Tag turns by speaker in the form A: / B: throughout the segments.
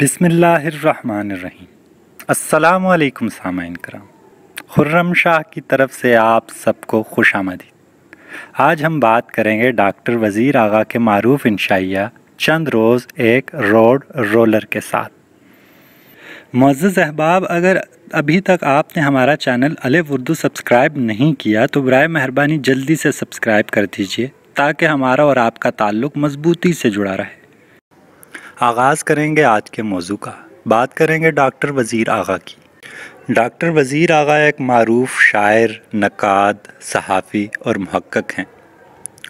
A: बिसमीम् अलैक्म सामाइन कराम खुर्रम शाह की तरफ से आप सबको खुश आमदी आज हम बात करेंगे डॉक्टर वज़ीर आगा के मरूफ इनशाइया चंद रोज़ एक रोड रोलर के साथ मज़ज़ अहबाब अगर अभी तक आपने हमारा चैनल अलिफ उर्दू सब्सक्राइब नहीं किया तो बर मेहरबानी जल्दी से सब्सक्राइब कर दीजिए ताकि हमारा और आपका ताल्लुक़ मज़बूती से जुड़ा रहे आगाज़ करेंगे आज के मौजू का बात करेंगे डॉक्टर वज़ीर आगा की डॉक्टर वज़ीर आगा एक मरूफ शायर नक़ाद सहाफ़ी और महक़ हैं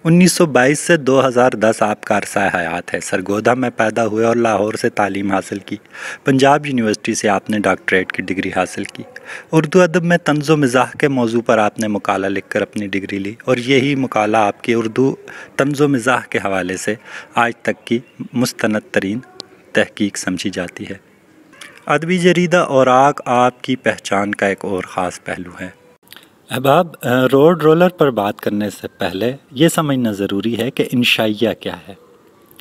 A: 1922 से 2010 आपका अरसा हयात है सरगोधा में पैदा हुए और लाहौर से तालीम हासिल की पंजाब यूनिवर्सिटी से आपने डॉक्टरेट की डिग्री हासिल की उर्दू अदब में तंज मिजाह के मौजू पर आपने मकाला लिखकर अपनी डिग्री ली और यही मकाला आपकी उर्दू तंज मिजाह के हवाले से आज तक की मुस्तंद तरीन तहकीक समझी जाती है अदबी जरीदा और आग आपकी पहचान का एक और ख़ास पहलू है अहबाब रोड रोलर पर बात करने से पहले ये समझना ज़रूरी है कि इंशाइया क्या है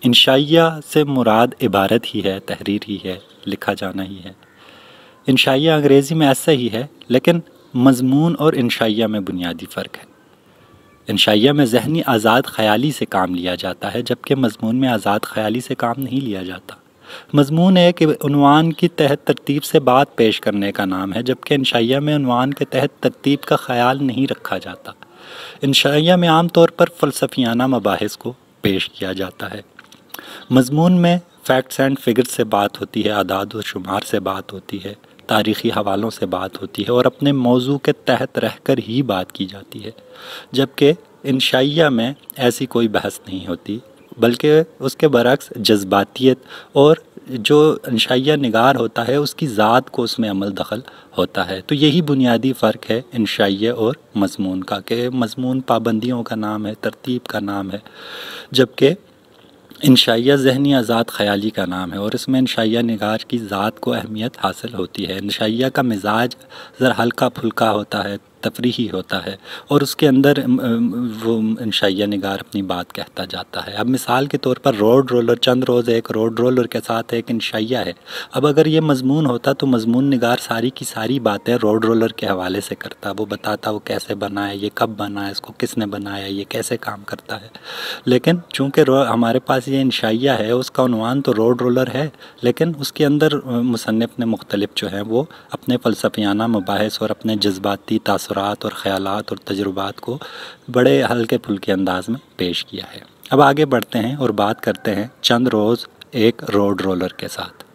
A: इंशाइया से मुराद इबारत ही है तहरीर ही है लिखा जाना ही है इंशाइया अंग्रेज़ी में ऐसा ही है लेकिन मजमून और इंशाइया में बुनियादी फ़र्क है इंशाइया में जहनी आज़ाद ख्याली से काम लिया जाता है जबकि मजमून में आज़ाद ख्याली से काम नहीं लिया जाता मजमून है कि उनवान की तहत तरतीब से बात पेश करने का नाम है जबकि इंशाइया में उनवान के तहत तरतीब का ख्याल नहीं रखा जाता इंशाइया में आम तौर पर फ़लसफियाना मबास को पेश किया जाता है मजमून में फैक्ट्स एंड फिगर से बात होती है आदाद व शुमार से बात होती है तारीख़ी हवालों से बात होती है और अपने मौजू के तहत रह कर ही बात की जाती है जबकि इंशाइया में ऐसी कोई बहस नहीं होती बल्कि उसके बरक्स जज्बातीत और जो इंशाइया नगार होता है उसकी ज़ात को उसमें अमल दखल होता है तो यही बुनियादी फ़र्क है इंशाया और मजमून का कि मजमून पाबंदियों का नाम है तरतीब का नाम है जबकि इंशाया जहनी आज़ाद ख्याली का नाम है और इसमें इंशाया नगार की ज़ात को अहमियत हासिल होती है इंशाया का मिजाज ज़रा हल्का फुल्का होता है तफरी ही होता है और उसके अंदर वो इंशाया नगार अपनी बात कहता जाता है अब मिसाल के तौर पर रोड रोलर चंद रोज़ एक रोड रोलर के साथ एक इंशाया है अब अगर ये मजमून होता तो मजमून नगार सारी की सारी बातें रोड रोलर के हवाले से करता वो बताता वो कैसे बनाए ये कब बना है इसको किसने बनाया ये कैसे काम करता है लेकिन चूँकि हमारे पास ये इंशाया है उसका उनवान तो रोड रोलर है लेकिन उसके अंदर मुसनफ़ ने मुख्तलिफ जो है वो अपने फ़लसफियाना मुबास और अपने जज्बाती तासर तसरात और ख़्यालात और तजुर्बात को बड़े हल्के फुल्के अंदाज में पेश किया है अब आगे बढ़ते हैं और बात करते हैं चंद रोज़ एक रोड रोलर के साथ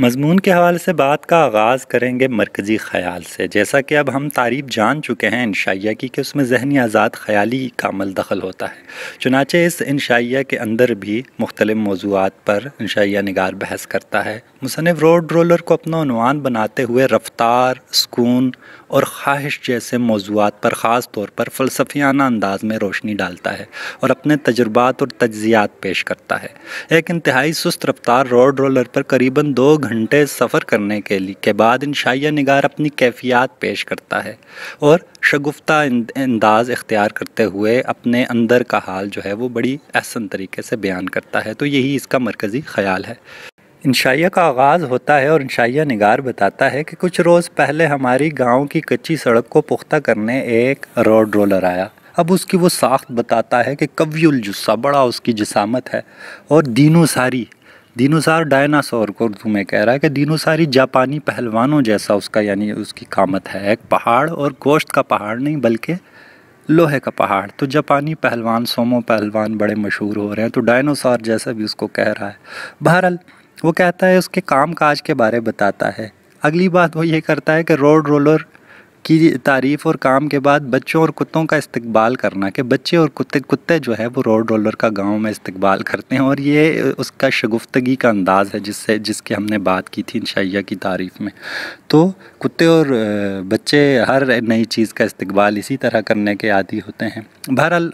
A: मज़मून के हवाले से बात का आगाज़ करेंगे मरकज़ी ख्याल से जैसा कि अब हम तारीफ जान चुके हैं इनशाइया की कि उसमें जहनी आज़ाद ख्याली का अमल दखल होता है चुनाचे इस इनशाइया के अंदर भी मुख्तलि मौजूद पर इंशाइया नगार बहस करता है मुसनफ़ रोड रोलर को अपना अनवान बनाते हुए रफ्तार सुकून और ख्वाहिश जैसे मौजूद पर ख़ास तौर पर फ़लसफियाना अंदाज़ में रोशनी डालता है और अपने तजुर्बात और तजियात पेश करता है एक इंतहाई सुस्त रफ्तार रोड रोलर पर करीबन दो घंटे सफ़र करने के लिए के बाद शाइया नगार अपनी कैफियत पेश करता है और शगुफ्ता अंदाज इख्तियार करते हुए अपने अंदर का हाल जो है वो बड़ी अहसन तरीके से बयान करता है तो यही इसका मरकज़ी ख्याल है इंशाइया का आगाज़ होता है और इंशाइया नगार बताता है कि कुछ रोज़ पहले हमारी गांव की कच्ची सड़क को पुख्ता करने एक रोड रोलर आया अब उसकी वो साख्त बताता है कि कवियुल जुस्सा बड़ा उसकी जसामत है और दीनों सारी दिनोसार डायनासोर को उर्दू तो में कह रहा है कि दिनोसारी जापानी पहलवानों जैसा उसका यानी उसकी कामत है एक पहाड़ और गोश्त का पहाड़ नहीं बल्कि लोहे का पहाड़ तो जापानी पहलवान सोमो पहलवान बड़े मशहूर हो रहे हैं तो डायनोसार जैसा भी उसको कह रहा है बहरहाल वो कहता है उसके काम काज के बारे बताता है अगली बात वो ये करता है कि रोड रोलर की तारीफ़ और काम के बाद बच्चों और कुत्तों का इस्तकबाल करना कि बच्चे और कुत्ते कुत्ते जो है वो रोड रोलर का गांव में इस्तकबाल करते हैं और ये उसका शगुफ्तगी का अंदाज़ है जिससे जिसके हमने बात की थी इनशाया की तारीफ़ में तो कुत्ते और बच्चे हर नई चीज़ का इस्तबाल इसी तरह करने के आदि होते हैं बहरहाल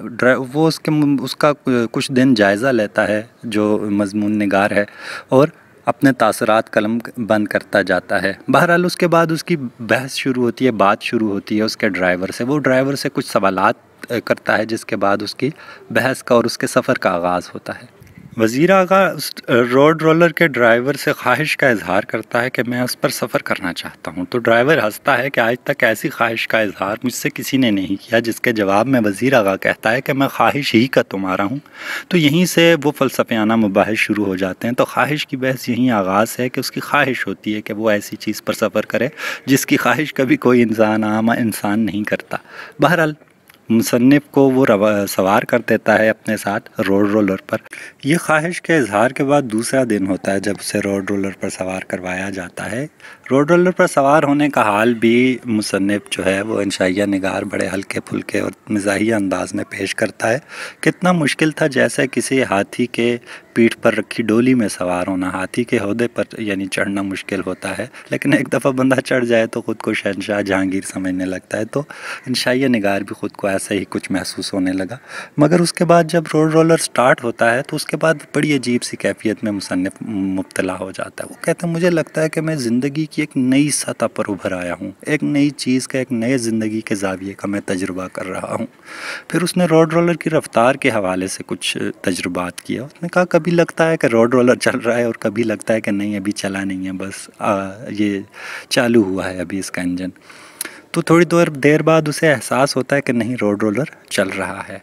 A: वो उसके उसका कुछ दिन जायज़ा लेता है जो मजमून नगार है और अपने तासरात कलम बंद करता जाता है बहरहाल उसके बाद उसकी बहस शुरू होती है बात शुरू होती है उसके ड्राइवर से वो ड्राइवर से कुछ सवाल करता है जिसके बाद उसकी बहस का और उसके सफ़र का आगाज़ होता है वज़ीर आगा उस रोड रोलर के ड्राइवर से ख्वाहिश का इजहार करता है कि मैं उस पर सफ़र करना चाहता हूँ तो ड्राइवर हंसता है कि आज तक ऐसी ख्वाहिश का इजहार मुझसे किसी ने नहीं किया जिसके जवाब में वज़ीर आगा कहता है कि मैं ख्वाहिश ही का तुम्हारा हूँ तो यहीं से वो फ़लसफियाना मुबाहस शुरू हो जाते हैं तो ख्वाहिश की बहस यहीं आगाज़ है कि उसकी ख्वाहिश होती है कि वो ऐसी चीज़ पर सफ़र करे जिसकी ख्वाहिश कभी कोई इंसान आम इंसान नहीं करता बहरहाल मुसनफ़ को वो सवार कर देता है अपने साथ रोड रोलर पर यह ख्वाहिश के इजहार के बाद दूसरा दिन होता है जब उसे रोड रोलर पर सवार करवाया जाता है रोड रोलर पर सवार होने का हाल भी मुसन्फ़ जो है वो इनशाया नगार बड़े हल्के फुल्के और मज़ाही अंदाज में पेश करता है कितना मुश्किल था जैसे किसी हाथी के पीठ पर रखी डोली में सवार होना हाथी के होदे पर यानी चढ़ना मुश्किल होता है लेकिन एक दफ़ा बंदा चढ़ जाए तो ख़ुद को शहनशाह जहांगीर समझने लगता है तो इंशाई निगार भी ख़ुद को ऐसा ही कुछ महसूस होने लगा मगर उसके बाद जब रोड रोलर स्टार्ट होता है तो उसके बाद बड़ी अजीब सी कैफियत में मुसनफ़ मुबतला हो जाता है वो कहते हैं मुझे लगता है कि मैं ज़िंदगी की एक नई सतह पर उभर आया हूँ एक नई चीज़ का एक नए ज़िंदगी के जाविये का मैं तजुर्बा कर रहा हूँ फिर उसने रोड रोलर की रफ़्तार के हवाले से कुछ तजुर्बात किया उसने कहा कभी कभी लगता है कि रोड रोलर चल रहा है और कभी लगता है कि नहीं अभी चला नहीं है बस आ, ये चालू हुआ है अभी इसका इंजन तो थोड़ी देर देर बाद उसे एहसास होता है कि नहीं रोड रोलर चल रहा है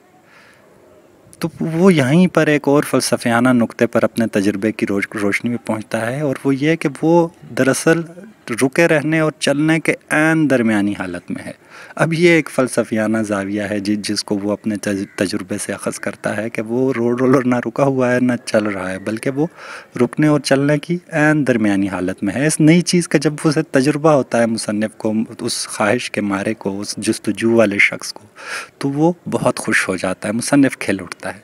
A: तो वो यहीं पर एक और फलसफियाना नुक्ते पर अपने तजर्बे की रोशनी में पहुंचता है और वो ये कि वो दरअसल रुके रहने और चलने के एन दरमियानी हालत में है अब ये एक फ़लसफियाना जाविया है जिस जिसको वो अपने तजुर्बे से अखज़ करता है कि वो रोड रोलर ना रुका हुआ है ना चल रहा है बल्कि वो रुकने और चलने की एन दरमियानी हालत में है इस नई चीज़ का जब उसे तजुर्बा होता है मुसनफ़ को उस ख्वाहिश के मारे को उस जस्तजू वाले शख्स को तो वो बहुत खुश हो जाता है मुसनफ़ खेल उठता है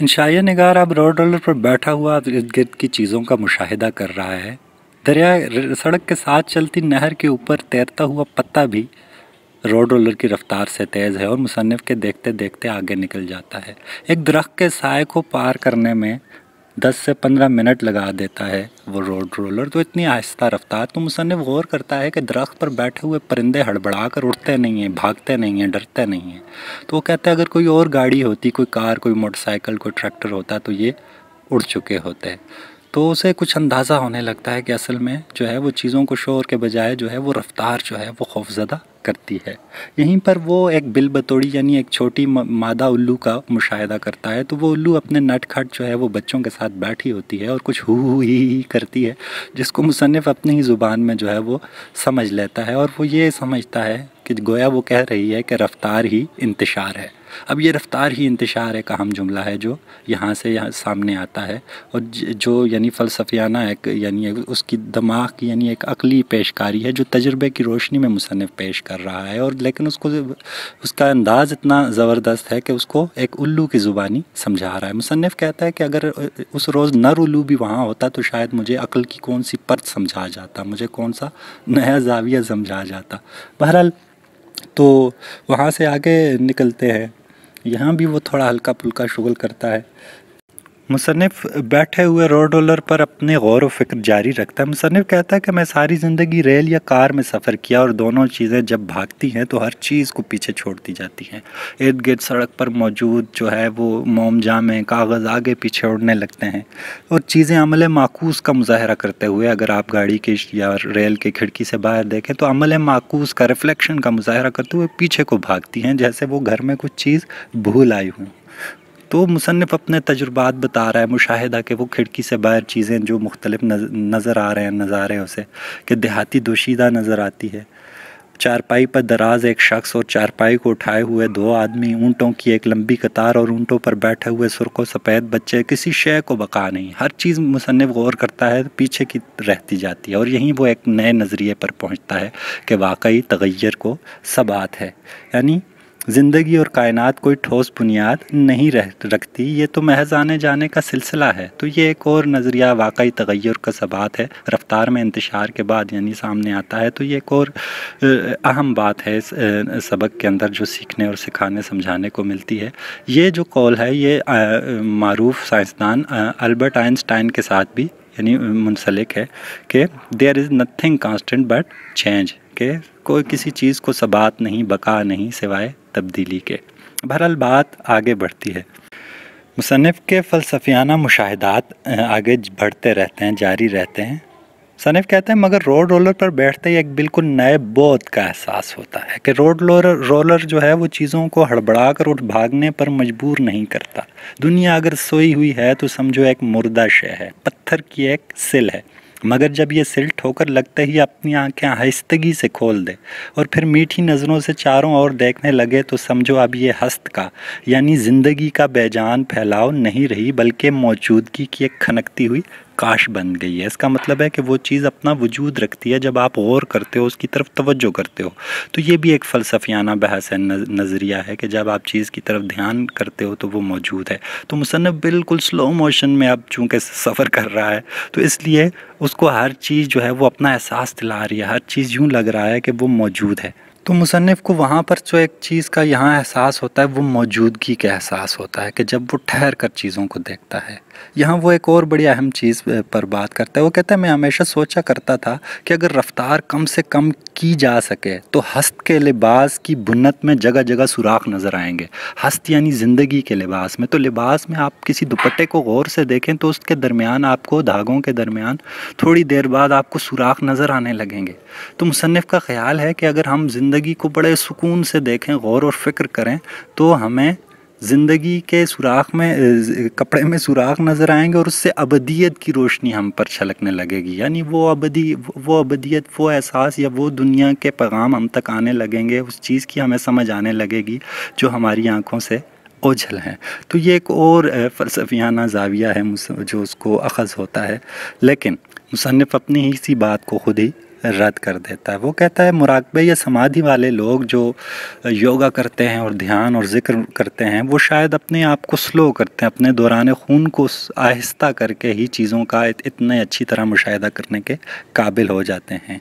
A: इन शाह नगार अब रोड रोलर पर बैठा हुआ इर्द गिर्द की चीज़ों का मुशाह कर रहा है दरिया सड़क के साथ चलती नहर के ऊपर तैरता हुआ पत्ता भी रोड रोलर की रफ्तार से तेज़ है और मुसनफ़ के देखते देखते आगे निकल जाता है एक दरख्त के साय को पार करने में 10 से 15 मिनट लगा देता है वो रोड रोलर तो इतनी आहिस्ता रफ्तार तो मुसनफ़ गौर करता है कि दरख्त पर बैठे हुए परिंदे हड़बड़ा कर उड़ते नहीं हैं भागते नहीं हैं डरते नहीं हैं तो वो कहते हैं अगर कोई और गाड़ी होती कोई कार कोई मोटरसाइकिल कोई ट्रैक्टर होता तो ये उड़ चुके होते तो उसे कुछ अंदाज़ा होने लगता है कि असल में जो है वो चीज़ों को शोर के बजाय जो है वो रफ्तार जो है वो खौफजदा करती है यहीं पर वो एक बिल बतोड़ी यानी एक छोटी मादा उल्लू का मुशाहिदा करता है तो वो उल्लू अपने नट खट जो है वो बच्चों के साथ बैठी होती है और कुछ हु हु ही ही करती है जिसको मुसनफ़ अपनी ही ज़ुबान में जो है वो समझ लेता है और वो ये समझता है कि गोया वो कह रही है कि रफ़्तार ही इंतशार है अब ये रफ्तार ही इंतशार एक अहम जुमला है जो यहाँ से यहाँ सामने आता है और जो यानी फ़लसफियाना एक यानी उसकी दिमाग की यानी एक अकली पेशकारी है जो तजर्बे की रोशनी में मुसनफ़ पेश कर रहा है और लेकिन उसको उसका अंदाज़ इतना ज़बरदस्त है कि उसको एक उल्लू की ज़ुबानी समझा रहा है मुसनफ़ कहता है कि अगर उस रोज़ नर उल्लू भी वहाँ होता तो शायद मुझे अकल की कौन सी परत समझा जाता मुझे कौन सा नया जाविया समझा जाता बहरहाल तो वहाँ से आगे निकलते हैं यहाँ भी वो थोड़ा हल्का फुल्का शुगल करता है मुसनफ़ बैठे हुए रोड रोलर पर अपने गौर व फिक्र जारी रखता है मुसनफ़ कहता है कि मैं सारी ज़िंदगी रेल या कार में सफ़र किया और दोनों चीज़ें जब भागती हैं तो हर चीज़ को पीछे छोड़ दी जाती हैं इर्द गिर्द सड़क पर मौजूद जो है वो मोम जामे कागज़ आगे पीछे उड़ने लगते हैं और चीज़ें अमल माकूस का मुजाहरा करते हुए अगर आप गाड़ी के या रेल के खिड़की से बाहर देखें तो अमल माकूस का रिफ्लेक्शन का मुजाहरा करते हुए पीछे को भागती हैं जैसे वो घर में कुछ चीज़ भूल आई हुई तो मुसनफ़ अपने तजुर्बात बता रहा है मुशाहिदा के वो खिड़की से बाहर चीज़ें जो मुख्तलिफ नज़र आ रहे हैं नज़ारे उसे कि देहाती दोशीदा नज़र आती है चारपाई पर दराज एक शख्स और चारपाई को उठाए हुए दो आदमी ऊँटों की एक लंबी कतार और ऊँटों पर बैठे हुए सुरख सफ़ेद बच्चे किसी शय को बका नहीं हर चीज़ मुसनफ़ गौर करता है पीछे की रहती जाती है और यहीं वो एक नए नज़रिए पर पहुँचता है कि वाकई तगैर को सबात है यानी ज़िंदगी और कायनात कोई ठोस बुनियाद नहीं रह रखती ये तो महज आने जाने का सिलसिला है तो ये एक और नज़रिया वाकई तगैर का सबात है रफ्तार में इंतशार के बाद यानी सामने आता है तो ये एक और अहम बात है इस सबक के अंदर जो सीखने और सिखाने समझाने को मिलती है ये जो कॉल है ये मरूफ साइंसदान अल्बर्ट आइंस्टाइन के साथ भी यानी मुंसलिक है कि there is nothing constant but change के कोई किसी चीज़ को सबात नहीं बका नहीं सिवाय तब्दीली के बहरहाल बात आगे बढ़ती है मुसनफ़ के फ़लसफियाना मुशाहदात आगे बढ़ते रहते हैं जारी रहते हैं सनीफ कहते हैं मगर रोड रोलर पर बैठते ही एक बिल्कुल नए बोध का एहसास होता है कि रोड रोलर रोलर जो है वो चीज़ों को हड़बड़ा कर उठ भागने पर मजबूर नहीं करता दुनिया अगर सोई हुई है तो समझो एक मुर्दा शय है पत्थर की एक सिल है मगर जब ये सिल ठोकर लगते ही अपनी आंखें हस्तगी से खोल दे और फिर मीठी नज़रों से चारों ओर देखने लगे तो समझो अब ये हस्त का यानी ज़िंदगी का बेजान फैलाव नहीं रही बल्कि मौजूदगी की एक खनकती हुई काश बन गई है इसका मतलब है कि वो चीज़ अपना वजूद रखती है जब आप गौर करते हो उसकी तरफ तवज्जो करते हो तो ये भी एक फ़लसफियाना बहस है नज़रिया है कि जब आप चीज़ की तरफ ध्यान करते हो तो वो मौजूद है तो मुसनफ़ बिल्कुल स्लो मोशन में अब चूँकि सफ़र कर रहा है तो इसलिए उसको हर चीज़ जो है वो अपना एहसास दिला रही है हर चीज़ यूँ लग रहा है कि वो मौजूद है तो मुसनफ़ को वहाँ पर जो एक चीज़ का यहाँ एहसास होता है वो मौजूदगी का एहसास होता है कि जब वो ठहर कर चीज़ों को देखता है यहाँ वो एक और बड़ी अहम चीज़ पर बात करता है वो कहता है मैं हमेशा सोचा करता था कि अगर रफ्तार कम से कम की जा सके तो हस्त के लिबास की बुनत में जगह जगह सुराख नज़र आएंगे हस्त यानी ज़िंदगी के लिबास में तो लिबास में आप किसी दुपट्टे को गौर से देखें तो उसके दरमियान आपको धागों के दरमियान थोड़ी देर बाद आपको सुराख नज़र आने लगेंगे तो मुसनफ़ का ख्याल है कि अगर हम ज़िंदगी को बड़े सुकून से देखें गौर और फिक्र करें तो हमें ज़िंदगी के सुराख में कपड़े में सुराख नज़र आएंगे और उससे अबदियत की रोशनी हम पर छलकने लगेगी यानी वो अबदी वो अबदियत वो एहसास या वो दुनिया के पैगाम हम तक आने लगेंगे उस चीज़ की हमें समझ आने लगेगी जो हमारी आँखों से ओझल हैं तो ये एक और फ़लसफियाना जाविया है जो उसको अखज़ होता है लेकिन मुसनफ़ अपनी ही इसी बात को खुद ही रद्द कर देता है वो कहता है मुराकबे या समाधि वाले लोग जो योगा करते हैं और ध्यान और ज़िक्र करते हैं वो शायद अपने आप को स्लो करते हैं अपने दौरान खून को आहिस्ता करके ही चीज़ों का इतने अच्छी तरह मुशाह करने के काबिल हो जाते हैं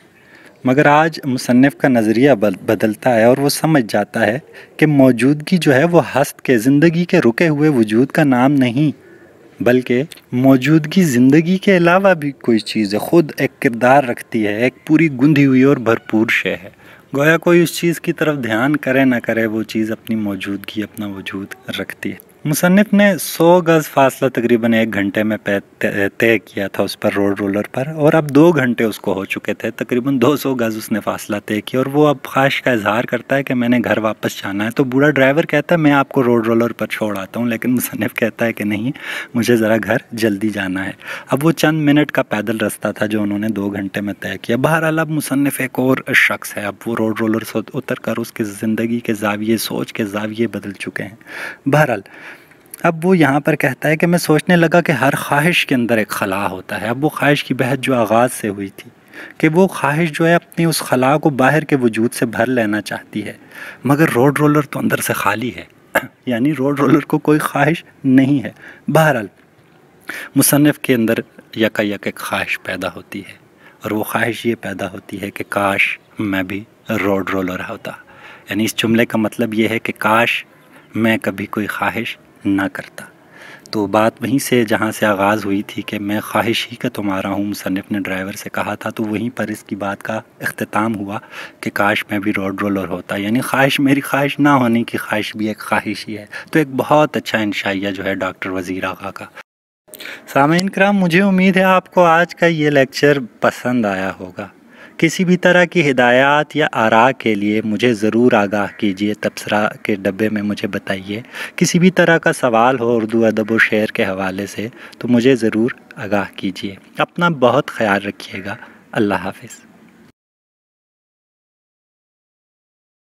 A: मगर आज मुसनफ़ का नज़रिया बदलता है और वो समझ जाता है कि मौजूदगी जो है वो हस्त के ज़िंदगी के रुके हुए वजूद का नाम नहीं बल्कि मौजूदगी ज़िंदगी के अलावा भी कोई चीज़ है ख़ुद एक किरदार रखती है एक पूरी गुंधी हुई और भरपूर शे है गोया कोई उस चीज़ की तरफ ध्यान करे ना करे वो चीज़ अपनी मौजूदगी अपना वजूद रखती है मुसनफ़ ने 100 गज़ फासला तकरीबन एक घंटे में तय किया था उस पर रोड रोलर पर और अब दो घंटे उसको हो चुके थे तकरीबन 200 गज़ उसने फासला तय किया और वो अब ख्वाहिश का इजहार करता है कि मैंने घर वापस जाना है तो बूढ़ा ड्राइवर कहता है मैं आपको रोड रोलर पर छोड़ आता हूँ लेकिन मुसनफ़ कहता है कि नहीं मुझे ज़रा घर जल्दी जाना है अब वो चंद मिनट का पैदल रास्ता था जो उन्होंने दो घंटे में तय किया बहरहाल अब मुसनफ़ एक और शख्स है अब वो रोड रोलर से उतर कर उसकी ज़िंदगी के जाविये सोच के जाविये बदल चुके हैं बहरहाल अब वो यहाँ पर कहता है कि मैं सोचने लगा कि हर ख्वाहिश के अंदर एक खला होता है अब वो ख्वाहिश की बहस जो आगाज़ से हुई थी कि वो ख्वाहिश जो है अपनी उस खला को बाहर के वजूद से भर लेना चाहती है मगर रोड रोलर तो अंदर से खाली है यानी रोड रोलर को कोई ख्वाहिश नहीं है बहरहाल मुसनफ़ के अंदर यका यक एक ख्वाहिश पैदा होती है और वो ख्वाहिश ये पैदा होती है कि काश मैं भी रोड रोलर होता यानी इस जुमले का मतलब ये है कि काश मैं कभी कोई ख्वाहिश ना करता तो बात वहीं से जहाँ से आगाज़ हुई थी कि मैं ख्वाहिश ही का तुम्हारा हूँ मुसनफ़ ने ड्राइवर से कहा था तो वहीं पर इसकी बात का अख्ताम हुआ कि काश मैं भी रोड रोलर होता यानी ख्वाहिश मेरी ख्वाहिश ना होने की ख्वाहिश भी एक ख्वाहिश ही है तो एक बहुत अच्छा इंशाइया जो है डॉक्टर वज़ी आगा का सामिन कराम मुझे उम्मीद है आपको आज का ये लेक्चर पसंद आया होगा किसी भी तरह की हिदायत या आरा के लिए मुझे ज़रूर आगाह कीजिए तबसरा के डब्बे में मुझे बताइए किसी भी तरह का सवाल हो उर्दू अदब व शेर के हवाले से तो मुझे ज़रूर आगाह कीजिए अपना बहुत ख्याल रखिएगा अल्लाह हाफिज़